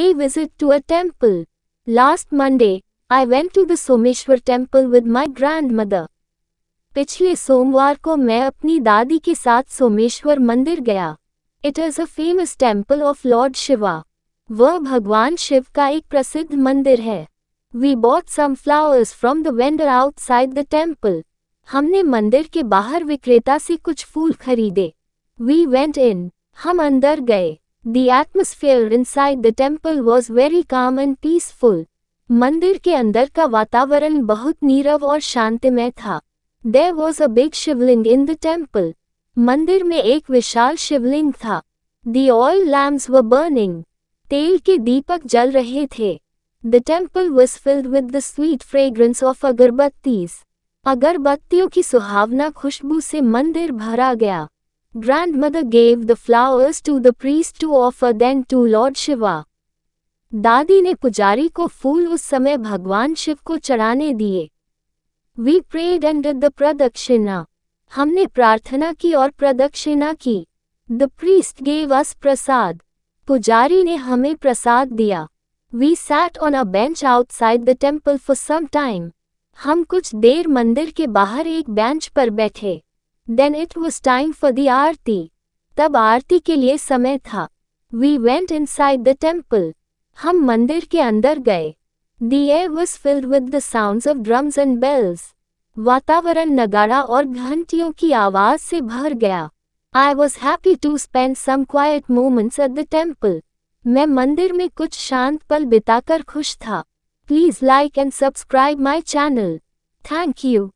A visit to a temple. Last Monday, I went to the Someshwar temple with my grandmother पिछले सोमवार को मैं अपनी दादी के साथ सोमेश्वर मंदिर गया it is a famous temple of lord Shiva वह भगवान शिव का एक प्रसिद्ध मंदिर है we bought some flowers from the vendor outside the temple हमने मंदिर के बाहर विक्रेता से कुछ फूल खरीदे वी वेंट इन हम अंदर गए The atmosphere inside the temple was very calm and peaceful. मंदिर के अंदर का वातावरण बहुत नीरव और शांतिमय था there was a big shivling in the temple मंदिर में एक विशाल शिवलिंग था the oil lamps were burning तेल के दीपक जल रहे थे the temple was filled with the sweet fragrance of agarbattis अगरबत्तियों की सुहावना खुशबू से मंदिर भरा गया Grandmother gave the flowers to the priest to offer them to Lord Shiva. दादी ने पुजारी को फूल उस समय भगवान शिव को चढ़ाने दिए वी प्रेड अंडर द प्रदक्षिणा हमने प्रार्थना की और प्रदक्षिणा की the priest gave us prasad पुजारी ने हमें प्रसाद दिया we sat on a bench outside the temple for some time हम कुछ देर मंदिर के बाहर एक बेंच पर बैठे then it was time for the aarti तब आरती के लिए समय था we went inside the temple हम मंदिर के अंदर गए the air was filled with the sound of drums and bells वातावरण नगाड़ा और घंटियों की आवाज से भर गया I was happy to spend some quiet moments at the temple मैं मंदिर में कुछ शांत पल बिताकर खुश था please like and subscribe my channel thank you